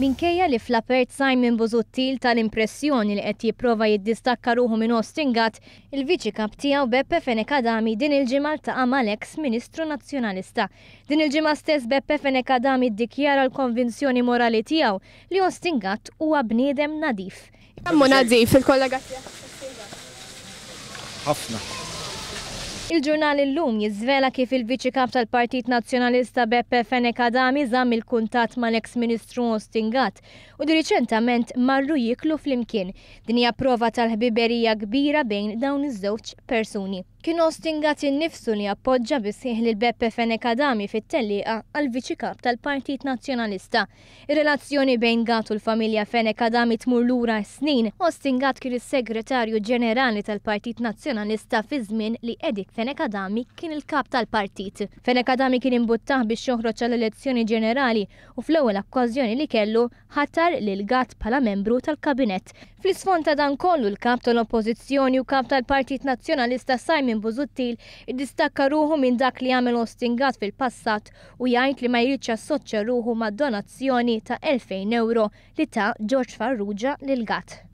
Minkejja li flapert Simon Bozuttil tal-impressjoni li qed jipprova jiddistakka ruħu minn Ostingat, il-viċi kap tiegħu Beppe Fenekadami din il-ġimgħa ta' Amalex Ministru Nazzjonalista. Din il-ġimgħa stess Beppe Fenekadami ddikjara l-konvinzjoni morali tiegħu li Ostingat huwa bniedem nadif. Kammu nadif il-kollega Ħafna. Il-ġurnal il-lum jizvela kif il-Viċi Kap tal-Partit Nazzjonalista Beppe Fenek Adami żamm il-kuntat mal-eks Ministru Ostingat u di riċentament marru jiklu fl-imkien. Din hija prova tal-ħbiberija kbira bejn dawn iż-żewġ persuni. Kien ostingat nifsu li appoġġa bisħiħ l Beppe Fenek Adami fit-telliqa għal viċi kap tal-Partit Nazzjonalista. Ir-relazzjoni bejn gat u l-familja Fenek Adami tmur lura snin, ostingat kien is-segretarju ġenerali tal-Partit Nazzjonalista fi żmien li Edik Fenek Adami kien il-kap tal-partit. Fenek Adami kien imbuttaħ biex joħroġ għal elezzjoni ġenerali u fl-ewwel okkażjoni li kellu ħatar lil gat bħala membru tal kabinet Fl-isfond ta' dan kollu l-kap tal-Oppożizzjoni u kap tal-Partit Nazzjonalista Simon minn id iddistakka ruħu minn dak li għamil ostingat fil-passat u jgħid li ma jridx assoċċja ruħu mad donazzjoni ta' 2000 euro li ta' George Farrugia lil Gatt.